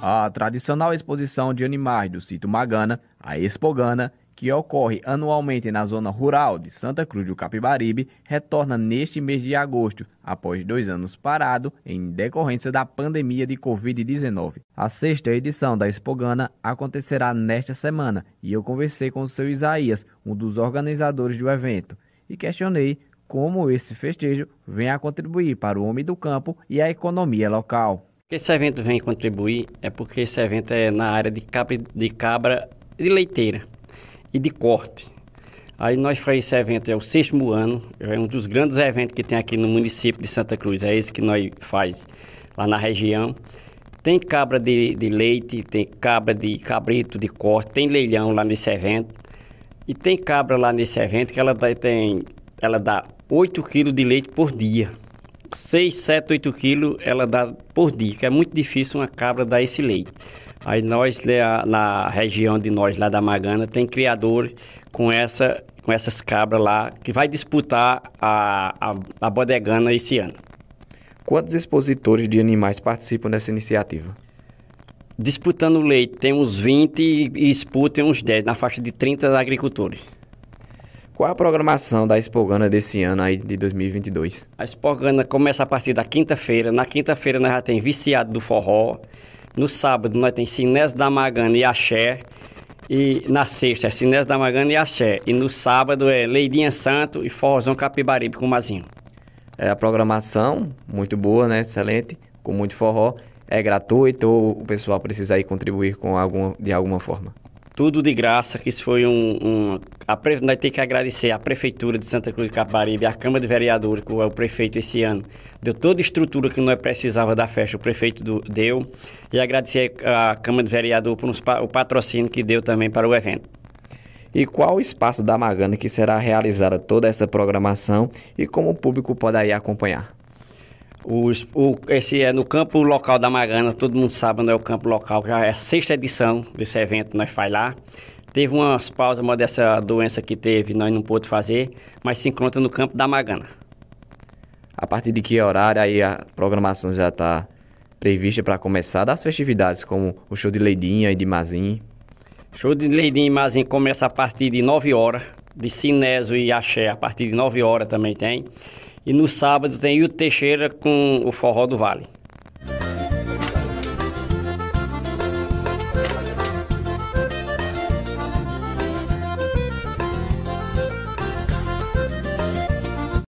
A tradicional exposição de animais do sítio Magana, a Expogana, que ocorre anualmente na zona rural de Santa Cruz do Capibaribe, retorna neste mês de agosto, após dois anos parado em decorrência da pandemia de Covid-19. A sexta edição da Expogana acontecerá nesta semana e eu conversei com o seu Isaías, um dos organizadores do evento, e questionei como esse festejo vem a contribuir para o homem do campo e a economia local. Esse evento vem contribuir é porque esse evento é na área de cabra, de, cabra, de leiteira e de corte. Aí nós fazemos esse evento, é o sexto ano, é um dos grandes eventos que tem aqui no município de Santa Cruz, é esse que nós faz lá na região. Tem cabra de, de leite, tem cabra de cabrito de corte, tem leilão lá nesse evento. E tem cabra lá nesse evento que ela tem, ela dá 8 quilos de leite por dia. 6, 7, 8 quilos ela dá por dia, que é muito difícil uma cabra dar esse leite. Aí nós, né, na região de nós, lá da Magana, tem criadores com, essa, com essas cabras lá, que vai disputar a, a, a bodegana esse ano. Quantos expositores de animais participam dessa iniciativa? Disputando leite, tem uns 20 e disputam uns 10, na faixa de 30 agricultores. Qual a programação da Expogana desse ano aí de 2022? A Expogana começa a partir da quinta-feira. Na quinta-feira nós já tem Viciado do Forró. No sábado nós tem Sinés da Magana e Axé. E na sexta é Sinés da Magana e Axé. E no sábado é Leidinha Santo e Forrozão Capibaribe com Mazinho. É a programação muito boa, né? Excelente, com muito forró. É gratuito ou o pessoal precisa aí contribuir com alguma, de alguma forma? tudo de graça, que isso foi um... um a, nós temos que agradecer a Prefeitura de Santa Cruz de Caparibe, a Câmara de Vereadores, que é o prefeito esse ano, deu toda a estrutura que nós precisava da festa, o prefeito do, deu, e agradecer a Câmara de Vereador por o patrocínio que deu também para o evento. E qual o espaço da Magana que será realizada toda essa programação e como o público pode aí acompanhar? Os, o, esse é no campo local da Magana, todo mundo sabe onde é o campo local, já é a sexta edição desse evento, nós faz lá. Teve umas pausas, uma dessa doença que teve, nós não pôde fazer, mas se encontra no campo da Magana. A partir de que horário aí a programação já está prevista para começar das festividades, como o show de Leidinha e de Mazin? Show de Leidinha e Mazin começa a partir de 9 horas, de Sinésio e Axé a partir de 9 horas também tem. E no sábado tem o Teixeira com o Forró do Vale.